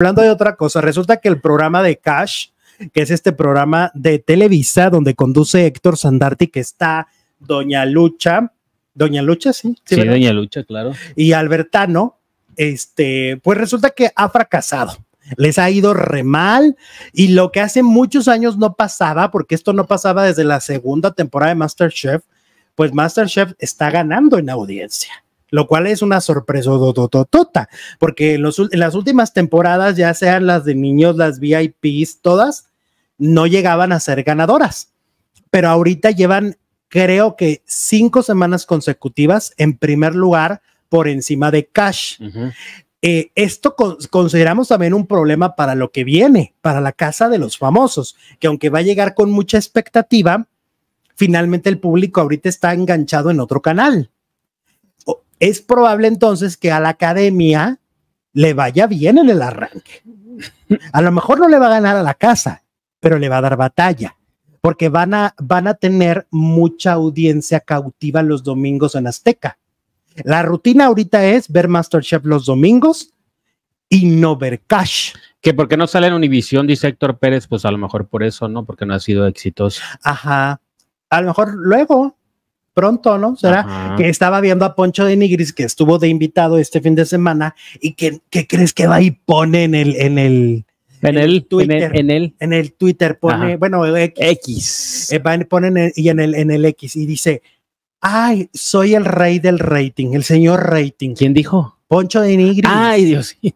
hablando de otra cosa, resulta que el programa de Cash, que es este programa de Televisa donde conduce Héctor Sandarti, que está Doña Lucha, Doña Lucha, sí. Sí, Doña Lucha, claro. Y Albertano, este, pues resulta que ha fracasado. Les ha ido re mal y lo que hace muchos años no pasaba, porque esto no pasaba desde la segunda temporada de MasterChef, pues MasterChef está ganando en audiencia lo cual es una sorpresa porque en, las últimas temporadas, ya sean las de niños, las VIPs, todas, no llegaban a ser ganadoras, pero ahorita llevan, creo que, cinco semanas consecutivas en primer lugar por encima de Cash. Eh, esto consideramos también un problema para lo que viene, para la casa de los famosos, que aunque va a llegar con mucha expectativa, finalmente el público ahorita está enganchado en otro canal es probable entonces que a la academia le vaya bien en el arranque. A lo mejor no le va a ganar a la casa, pero le va a dar batalla, porque van a, van a tener mucha audiencia cautiva los domingos en Azteca. La rutina ahorita es ver Masterchef los domingos y no ver Cash. Que porque no sale en Univisión, dice Héctor Pérez, pues a lo mejor por eso, ¿no? Porque no ha sido exitoso. Ajá. A lo mejor luego, pronto, ¿no? Será que estaba viendo a Poncho de Nigris que estuvo de invitado este fin de semana y que, qué crees que va y pone en el, en el, en, el, Twitter, en el, en el, Twitter pone, bueno, X, eh, va ponen y en el, en el X y dice, ay, soy el rey del rating, el señor rating. ¿Quién dijo? Poncho de Nigris. Ay, Dios! mío.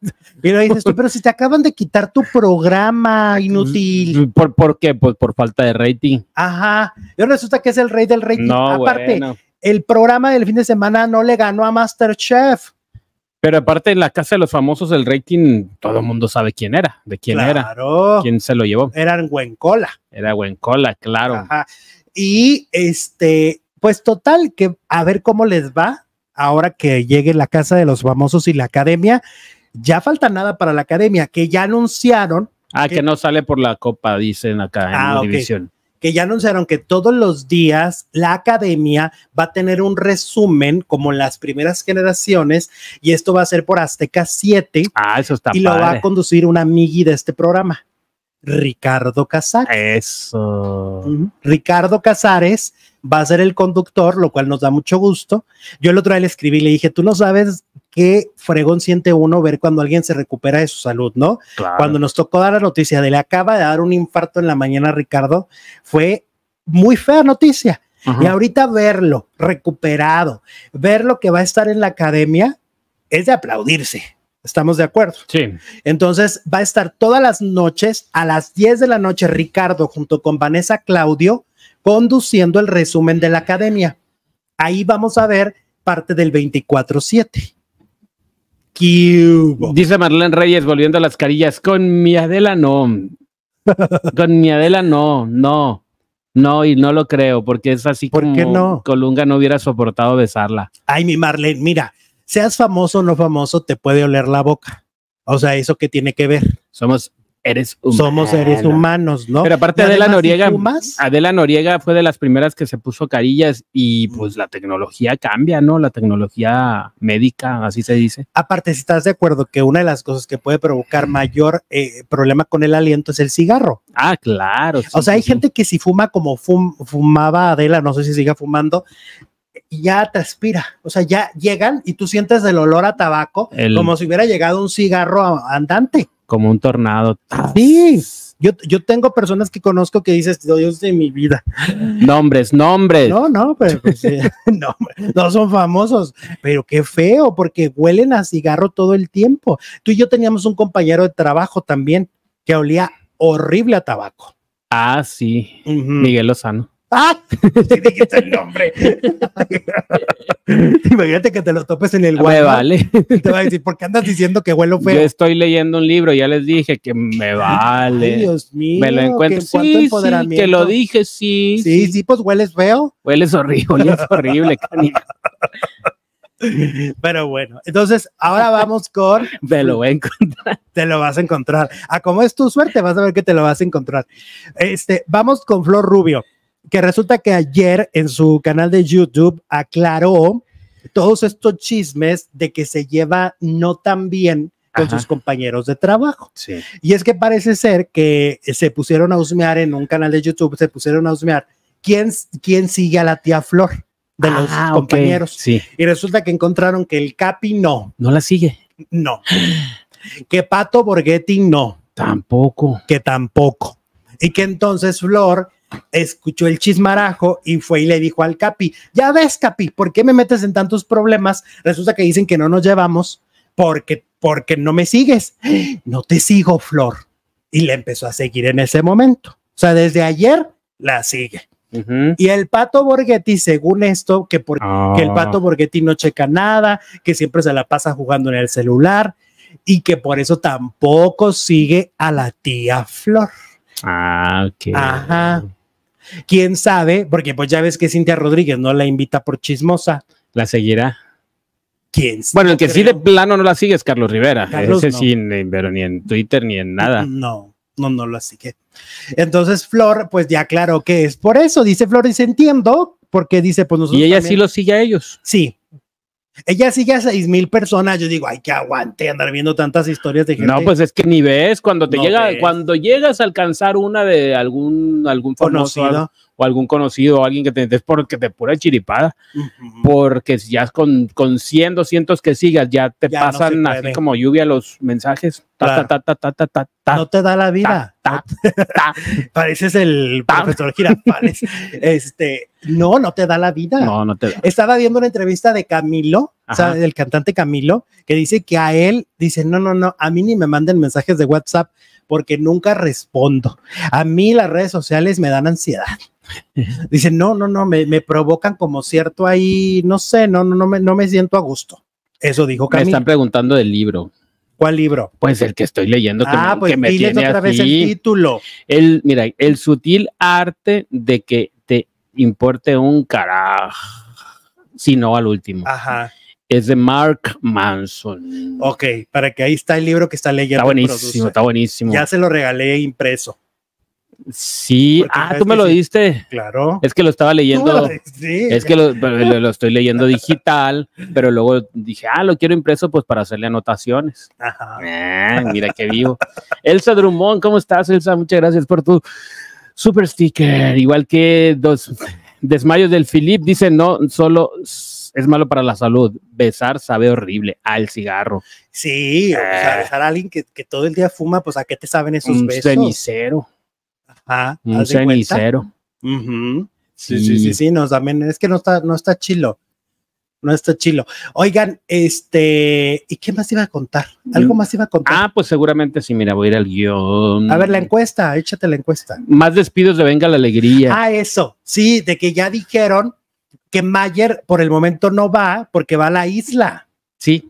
dices tú, pero si te acaban de quitar tu programa, inútil. Mm, ¿Por, por qué? Pues por falta de rating. Ajá. Y resulta que es el rey del rating. No, Aparte, el programa del fin de semana no le ganó a Masterchef. Pero aparte en la casa de los famosos, el rating, todo el mundo sabe quién era, de quién claro. era, quién se lo llevó. Era cola. Era cola, claro. Ajá. Y este, pues total, que a ver cómo les va ahora que llegue la Casa de los Famosos y la Academia. Ya falta nada para la Academia, que ya anunciaron. Ah, que, no sale por la Copa, dicen acá en la ah, división. Que ya anunciaron que todos los días la Academia va a tener un resumen como las primeras generaciones y esto va a ser por Azteca 7. Ah, eso está Y lo va a conducir una amigo de este programa. Ricardo Casares. Eso. Ricardo Casares va a ser el conductor, lo cual nos da mucho gusto. Yo el otro día le escribí y le dije, tú no sabes qué fregón siente uno ver cuando alguien se recupera de su salud, ¿no? Cuando nos tocó dar la noticia de le acaba de dar un infarto en la mañana a Ricardo, fue muy fea noticia. Y ahorita verlo recuperado, ver lo que va a estar en la academia, es de aplaudirse. Estamos de acuerdo. Sí. Entonces va a estar todas las noches a las 10 de la noche Ricardo junto con Vanessa Claudio conduciendo el resumen de la academia. Ahí vamos a ver parte del 24-7. Dice Marlene Reyes volviendo a las carillas. Con mi Adela no. Con mi Adela no, no. No, y no lo creo, porque es así ¿Por no? Colunga no hubiera soportado besarla. Ay, mi Marlene, mira, seas famoso o no famoso, te puede oler la boca. O sea, ¿eso qué tiene que ver? Somos eres Somos seres humanos, ¿no? Pero aparte Adela Noriega, Adela Noriega fue de las primeras que se puso carillas y pues la tecnología cambia, ¿no? La tecnología médica, así se dice. Aparte, si estás de acuerdo que una de las cosas que puede provocar mayor eh, problema con el aliento es el cigarro. Ah, claro. o sea, hay gente que si fuma como fumaba Adela, no sé si siga fumando, ya te aspira, o sea, ya llegan y tú sientes el olor a tabaco como si hubiera llegado un cigarro andante. Como un tornado. Sí, yo, tengo personas que conozco que dices, este, Dios de mi vida. Nombres, nombres. No, no, pero pues, eh, no, son famosos, pero qué feo, porque huelen a cigarro todo el tiempo. Tú y yo teníamos un compañero de trabajo también que olía horrible a tabaco. Ah, sí, Miguel Lozano. ¡Ah! Sí, dijiste el nombre. Imagínate que te lo topes en el huevo. Me vale. Te va a decir, ¿por qué andas diciendo que huelo feo? Yo estoy leyendo un libro, ya les dije que me vale. Dios mío. Me lo encuentro. sí, que lo dije, sí, sí. Sí, pues hueles feo. Hueles horrible, es horrible, Pero bueno, entonces ahora vamos con. Te lo voy a encontrar. Te lo vas a encontrar. A ah, como es tu suerte, vas a ver que te lo vas a encontrar. Este, vamos con Flor Rubio que resulta que ayer en su canal de YouTube aclaró todos estos chismes de que se lleva no tan bien con sus compañeros de trabajo. Sí. Y es que parece ser que se pusieron a husmear en un canal de YouTube, se pusieron a husmear quién, quién sigue a la tía Flor de los ah, compañeros. Sí. Y resulta que encontraron que el Capi no. No la sigue. No. que Pato Borghetti no. Tampoco. Que tampoco. Y que entonces Flor escuchó el chismarajo y fue y le dijo al Capi, ya ves Capi, ¿por qué me metes en tantos problemas? Resulta que dicen que no nos llevamos porque, porque no me sigues. No te sigo, Flor. Y le empezó a seguir en ese momento. O sea, desde ayer la sigue. Y el pato Borghetti, según esto, que, el pato ah. Borghetti no checa nada, que siempre se la pasa jugando en el celular y que por eso tampoco sigue a la tía Flor. Ah, ok. Ajá. Quién sabe, porque pues ya ves que Cintia Rodríguez no la invita por chismosa. La seguirá. ¿Quién Bueno, el que sigue sí de plano no la sigue es Carlos Rivera. Ese sí, pero ni en Twitter ni en nada. No, no, no lo sigue. Entonces Flor, pues ya claro que es por eso. Dice Flor, se entiendo, porque dice, pues nosotros. Y ella sí lo sigue a ellos. Sí, ella sigue a seis mil personas. Yo digo, ay, que aguante andar viendo tantas historias de gente. No, pues es que ni ves cuando te llega, cuando llegas a alcanzar una de algún, algún famoso, o algún conocido o alguien que te entiendes, porque te pura chiripada, porque ya con, con 100, 200 que sigas, ya te pasan así como lluvia los mensajes. no te da la vida. Pareces el profesor Girafales. Este, no, no te da la vida. No, no te Estaba viendo una entrevista de Camilo, del cantante Camilo, que dice que a él, dice, no, no, no, a mí ni me manden mensajes de WhatsApp porque nunca respondo. A mí las redes sociales me dan ansiedad. Dicen, no, no, no, me, me provocan como cierto ahí, no sé, no, no, no me, no me siento a gusto. Eso dijo Carlos. Me están preguntando del libro. ¿Cuál libro? Pues el que estoy leyendo, que ah, me, pues me tiene otra vez el título. El, mira, el sutil arte de que te importe un carajo, no al último. Ajá es de Mark Manson. Ok, para que ahí está el libro que está leyendo. Está buenísimo, está buenísimo. Ya se lo regalé impreso. Sí, ah, tú me lo diste. Claro. Es que lo estaba leyendo. Es que lo, estoy leyendo digital, pero luego dije, ah, lo quiero impreso pues para hacerle anotaciones. Ah, mira qué vivo. Elsa Drummond, ¿cómo estás, Elsa? Muchas gracias por tu super sticker. Igual que dos desmayos del Philip, dice no, solo es malo para la salud. Besar sabe horrible al cigarro. Sí, o ah. besar a alguien que, todo el día fuma, pues a qué te saben esos un besos. Cenicero. Ajá, un cenicero. sí, sí, sí, sí, nos no, también es que no está, no está chilo. No está chilo. Oigan, este, ¿y qué más iba a contar? ¿Algo mm. más iba a contar? Ah, pues seguramente sí, mira, voy a ir al guión. A ver, la encuesta, échate la encuesta. Más despidos de Venga la Alegría. Ah, eso, sí, de que ya dijeron que Mayer por el momento no va porque va a la isla, ¿sí?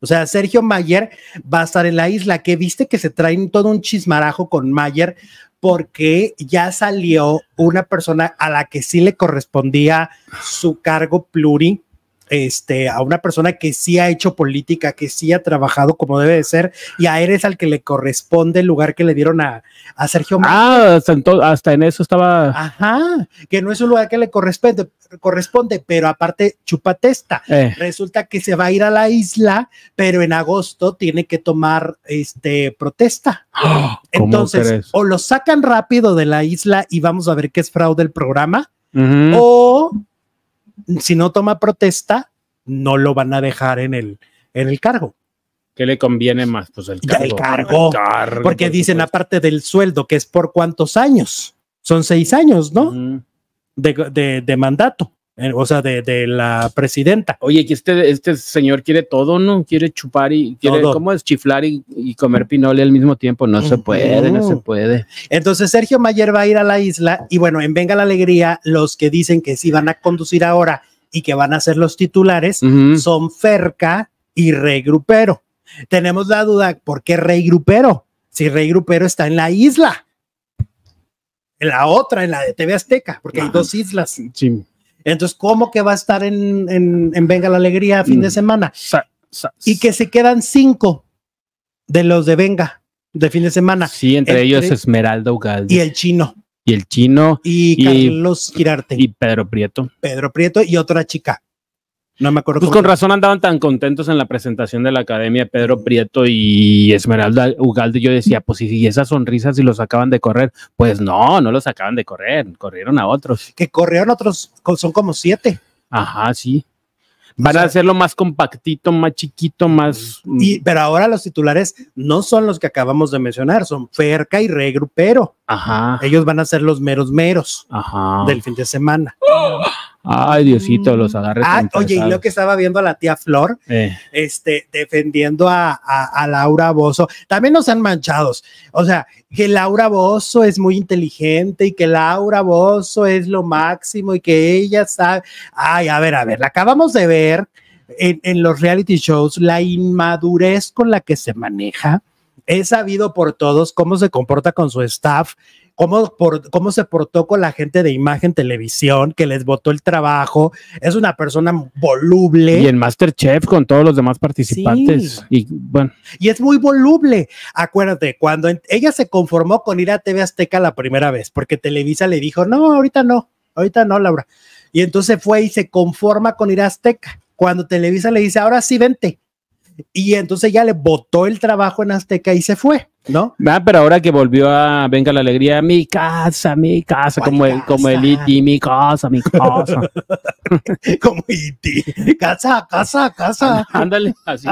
O sea, Sergio Mayer va a estar en la isla, que viste que se traen todo un chismarajo con Mayer porque ya salió una persona a la que sí le correspondía su cargo pluri este, a una persona que sí ha hecho política, que sí ha trabajado como debe de ser, y a eres al que le corresponde el lugar que le dieron a, Sergio Ah, hasta, en eso estaba. Ajá, que no es un lugar que le corresponde, corresponde pero aparte, chupatesta. testa. Eh. Resulta que se va a ir a la isla, pero en agosto tiene que tomar este, protesta. Entonces, o lo sacan rápido de la isla y vamos a ver qué es fraude el programa. O si no toma protesta, no lo van a dejar en el, en el cargo. ¿Qué le conviene más? Pues el cargo. porque dicen, aparte del sueldo, que es por cuántos años. Son seis años, ¿no? de, de, mandato. Eh, o sea, de, la presidenta. Oye, que este, este señor quiere todo, ¿no? Quiere chupar y quiere, ¿cómo es? Chiflar y, comer pinole al mismo tiempo. No se puede, no se puede. Entonces, Sergio Mayer va a ir a la isla y bueno, en Venga la Alegría, los que dicen que sí van a conducir ahora y que van a ser los titulares son Ferca y Rey Grupero. Tenemos la duda, ¿por qué Rey Grupero? Si Rey Grupero está en la isla. En la otra, en la de TV Azteca, porque hay ah. dos islas. Sí. Entonces, ¿cómo que va a estar en, Venga la Alegría a fin de mm. semana? y que se quedan cinco de los de Venga de fin de semana. Sí, entre, ellos Esmeralda Ugalde. Y el chino. Y el chino. Y Carlos Girarte. Y Pedro Prieto. Pedro Prieto y otra chica. No me acuerdo. Pues con razón andaban tan contentos en la presentación de la academia Pedro Prieto y Esmeralda Ugalde. Yo decía, pues si esas sonrisas si los acaban de correr. Pues no, no los acaban de correr, corrieron a otros. Que corrieron otros, son como siete. Ajá, sí. Van a hacerlo más compactito, más chiquito, más. Mm. Y, pero ahora los titulares no son los que acabamos de mencionar, son Ferca y Regrupero. Ajá. Ellos van a ser los meros meros del fin de semana. Oh. Ay, Diosito, los mm. agarres. Ah, oye, y lo que estaba viendo a la tía Flor, eh. este, defendiendo a, Laura Bozo, también nos han manchados. O sea, que Laura Bozo es muy inteligente y que Laura Bozo es lo máximo y que ella sabe. Ay, a ver, a ver, la acabamos de ver en, los reality shows, la inmadurez con la que se maneja. Es sabido por todos cómo se comporta con su staff, cómo, cómo se portó con la gente de Imagen Televisión, que les votó el trabajo. Es una persona voluble. Y en Masterchef con todos los demás participantes. Y bueno. Y es muy voluble. Acuérdate, cuando ella se conformó con ir a TV Azteca la primera vez, porque Televisa le dijo, no, ahorita no, ahorita no, Laura. Y entonces fue y se conforma con ir a Azteca. Cuando Televisa le dice, ahora sí, vente y entonces ya le botó el trabajo en Azteca y se fue. ¿No? Ah, pero ahora que volvió a Venga la Alegría, mi casa, mi casa, como, El, como el e mi casa, mi casa. como It, e casa, casa, casa. Ándale, así.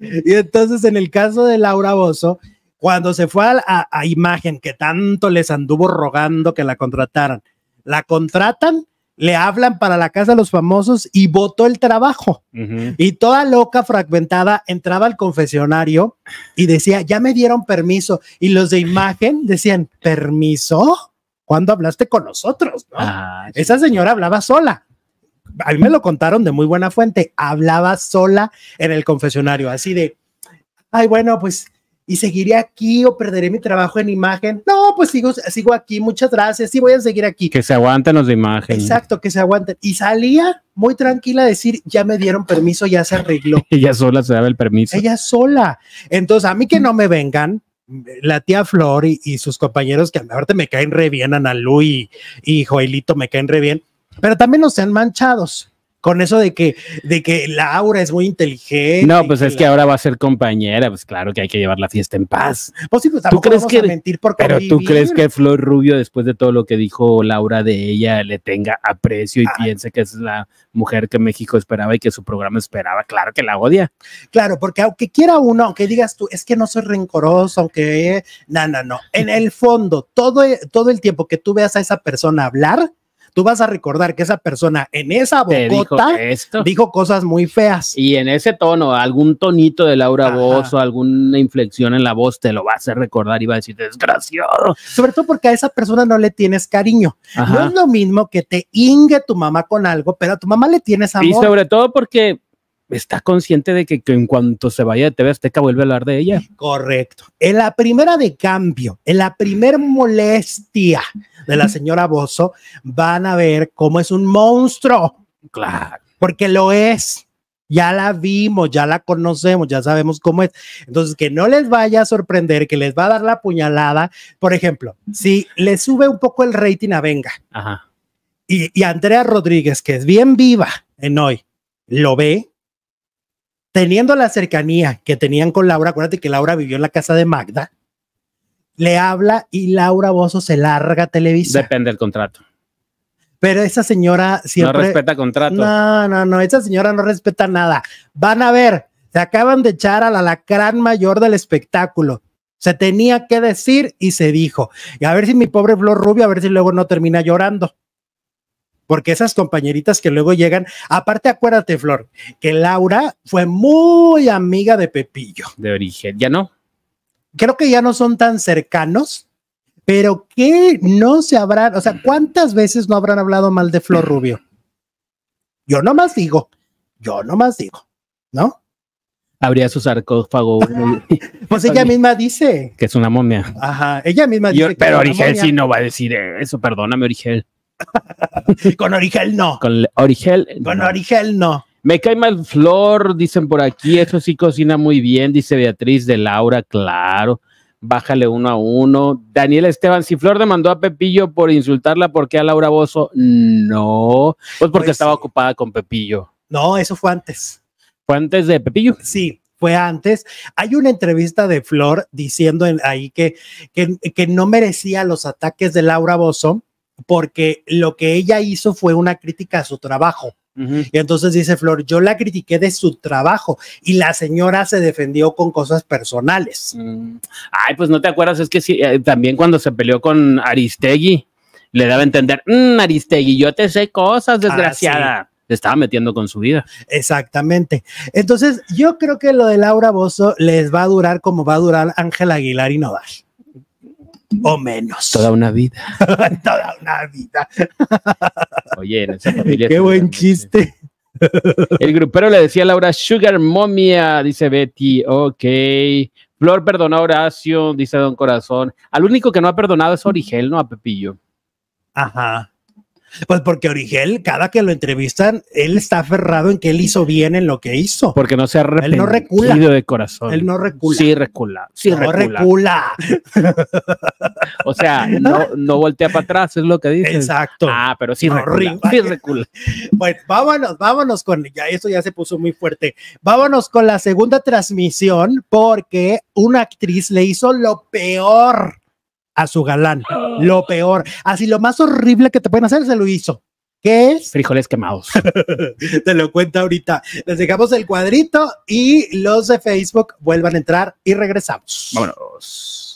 y entonces, en el caso de Laura Bozo, cuando se fue a Imagen, que tanto les anduvo rogando que la contrataran, la contratan le hablan para la casa de los famosos y votó el trabajo. Y toda loca, fragmentada, entraba al confesionario y decía, ya me dieron permiso. Y los de imagen decían, ¿permiso? ¿Cuándo hablaste con nosotros? Ah, Esa señora hablaba sola. A mí me lo contaron de muy buena fuente. Hablaba sola en el confesionario, así de, ay, bueno, pues, ¿y seguiré aquí o perderé mi trabajo en imagen? No, pues sigo, sigo aquí, muchas gracias, sí voy a seguir aquí. Que se aguanten los de imagen. Exacto, que se aguanten. Y salía muy tranquila a decir, ya me dieron permiso, ya se arregló. ella sola se daba el permiso. Ella sola. Entonces, a mí que no me vengan, la tía Flor y, sus compañeros que ahorita me caen re bien, Ana Lu y, y Joelito me caen re bien, pero también no sean manchados con eso de que, de que es muy inteligente. No, pues es que ahora va a ser compañera, pues claro que hay que llevar la fiesta en paz. Pues sí, pues vamos a mentir porque. Pero tú crees que Flor Rubio, después de todo lo que dijo Laura de ella, le tenga aprecio y ah. piense que es la mujer que México esperaba y que su programa esperaba. Claro que la odia. Claro, porque aunque quiera uno, aunque digas tú, es que no soy rencoroso, aunque, eh", no, no, no. En el fondo, todo, e, todo el tiempo que tú veas a esa persona hablar, tú vas a recordar que esa persona en esa bocota dijo, cosas muy feas. Y en ese tono, algún tonito de Laura Voz o alguna inflexión en la voz te lo vas a recordar y va a decir, desgraciado. Sobre todo porque a esa persona no le tienes cariño. No es lo mismo que te ingue tu mamá con algo, pero a tu mamá le tienes amor. Y sobre todo porque está consciente de que, en cuanto se vaya de TV Azteca vuelve a hablar de ella. Correcto. En la primera de cambio, en la primer molestia de la señora Bozo, van a ver cómo es un monstruo. Claro. Porque lo es. Ya la vimos, ya la conocemos, ya sabemos cómo es. Entonces, que no les vaya a sorprender, que les va a dar la puñalada. Por ejemplo, si le sube un poco el rating a Venga. Y, y Andrea Rodríguez, que es bien viva en hoy, lo ve, teniendo la cercanía que tenían con Laura, acuérdate que Laura vivió en la casa de Magda, le habla y Laura Bozo se larga televisión. Depende del contrato. Pero esa señora siempre... No respeta contrato. No, no, no, esa señora no respeta nada. Van a ver, se acaban de echar a la alacrán mayor del espectáculo. Se tenía que decir y se dijo. a ver si mi pobre Flor Rubio, a ver si luego no termina llorando porque esas compañeritas que luego llegan, aparte acuérdate, Flor, que Laura fue muy amiga de Pepillo. De origen, ya no. Creo que ya no son tan cercanos, pero que no se habrán, o sea, ¿cuántas veces no habrán hablado mal de Flor Rubio? Yo nomás digo, yo nomás digo, ¿no? Habría su sarcófago. pues ella misma dice. Que es una momia. Ajá, ella misma dice. pero Origen sí no va a decir eso, perdóname, Origel. Con Origel no. Con Origel. no. no. Me cae mal Flor, dicen por aquí. Eso sí cocina muy bien, dice Beatriz de Laura, claro. Bájale uno a uno. Daniel Esteban, si Flor demandó a Pepillo por insultarla, ¿por qué a Laura Bozo? No. Pues porque pues estaba ocupada con Pepillo. No, eso fue antes. ¿Fue antes de Pepillo? Sí, fue antes. Hay una entrevista de Flor diciendo ahí que, que, que, no merecía los ataques de Laura Bozo porque lo que ella hizo fue una crítica a su trabajo. Y entonces dice Flor, yo la critiqué de su trabajo y la señora se defendió con cosas personales. Mm. Ay, pues no te acuerdas, es que eh, también cuando se peleó con Aristegui, le daba a entender, mm, Aristegui, yo te sé cosas, ah, desgraciada. estaba metiendo con su vida. Exactamente. Entonces, yo creo que lo de Laura Bozo les va a durar como va a durar Ángel Aguilar y Nodal o menos. Toda una vida. Toda una vida. Oye, Qué buen chiste. El grupero le decía a Laura Sugar Momia, dice Betty. Ok. Flor perdonó a Horacio, dice Don Corazón. Al único que no ha perdonado es Origel, ¿no? A Pepillo. Ajá. Pues porque Origel, cada que lo entrevistan, él está aferrado en que él hizo bien en lo que hizo. Porque no se ha arrepentido él no recula. de corazón. Él no recula. Sí recula. Sí recula. o sea, no, voltea para atrás, es lo que dice. Exacto. Ah, pero sí recula. Sí recula. bueno, pues vámonos, vámonos con, ya eso ya se puso muy fuerte. Vámonos con la segunda transmisión porque una actriz le hizo lo peor a su galán. Lo peor. Así lo más horrible que te pueden hacer se lo hizo. ¿Qué es? Frijoles quemados. te lo cuento ahorita. Les dejamos el cuadrito y los de Facebook vuelvan a entrar y regresamos. Vámonos.